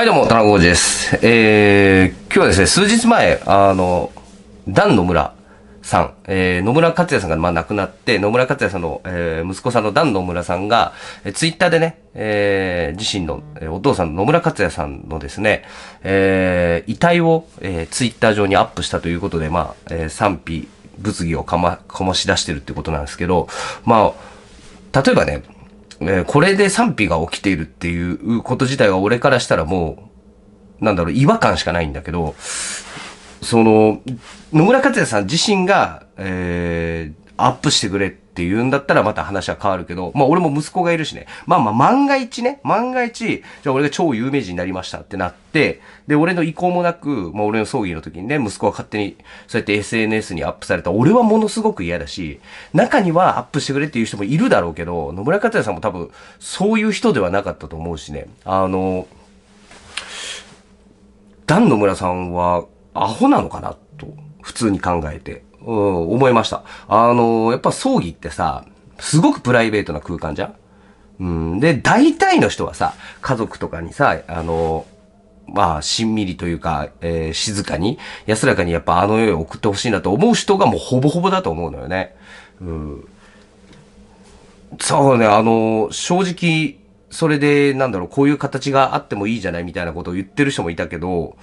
はいどうも、田中浩二です。えー、今日はですね、数日前、あの、段野村さん、えー、野村克也さんが、まあ、亡くなって、野村克也さんの、えー、息子さんの段野村さんが、えー、ツイッターでね、えー、自身の、えー、お父さんの野村克也さんのですね、えー、遺体を、えー、ツイッター上にアップしたということで、まあ、えー、賛否、物議をかま、かもし出してるってことなんですけど、まあ、例えばね、えー、これで賛否が起きているっていうこと自体は俺からしたらもう、なんだろう、違和感しかないんだけど、その、野村克也さん自身が、えー、アップしてくれって言うんだったらまた話は変わるけど、まあ俺も息子がいるしね。まあまあ万が一ね、万が一、じゃあ俺が超有名人になりましたってなって、で、俺の意向もなく、まあ俺の葬儀の時にね、息子が勝手にそうやって SNS にアップされた俺はものすごく嫌だし、中にはアップしてくれっていう人もいるだろうけど、野村克也さんも多分そういう人ではなかったと思うしね。あの、ダン野村さんはアホなのかなと、普通に考えて。うん、思いました。あの、やっぱ葬儀ってさ、すごくプライベートな空間じゃんうん、で、大体の人はさ、家族とかにさ、あの、まあ、しんみりというか、えー、静かに、安らかにやっぱあの世へ送ってほしいなと思う人がもうほぼほぼだと思うのよね。うん。そうね、あの、正直、それで、なんだろう、こういう形があってもいいじゃないみたいなことを言ってる人もいたけど、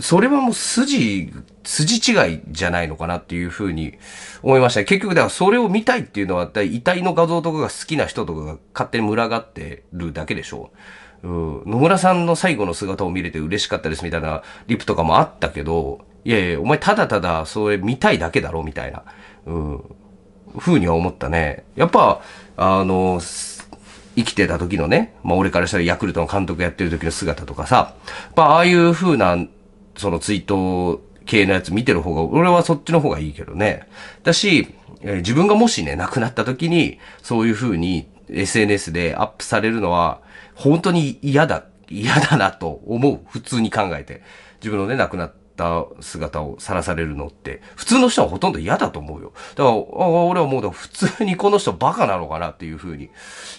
それはもう筋、筋違いじゃないのかなっていうふうに思いました。結局、だからそれを見たいっていうのは、遺体の画像とかが好きな人とかが勝手に群がってるだけでしょう。うん、野村さんの最後の姿を見れて嬉しかったですみたいなリプとかもあったけど、いやいや、お前ただただそれ見たいだけだろみたいな、うん、ふうには思ったね。やっぱ、あの、生きてた時のね、まあ俺からしたらヤクルトの監督やってる時の姿とかさ、まあああいうふうなそのツイート系のやつ見てる方が、俺はそっちの方がいいけどね。だし、え自分がもしね、亡くなった時に、そういう風に SNS でアップされるのは、本当に嫌だ、嫌だなと思う。普通に考えて。自分のね、亡くなったった姿をさらされるのって、普通の人はほとんど嫌だと思うよ。だから、俺はもう普通にこの人バカなのかなっていうふうに、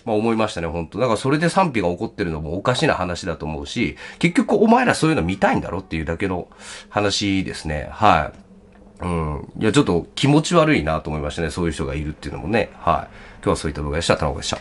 まあ思いましたね、本当だからそれで賛否が起こってるのもおかしな話だと思うし、結局お前らそういうの見たいんだろっていうだけの話ですね。はい。うん。いや、ちょっと気持ち悪いなと思いましたね。そういう人がいるっていうのもね。はい。今日はそういった動画でした。田中でした。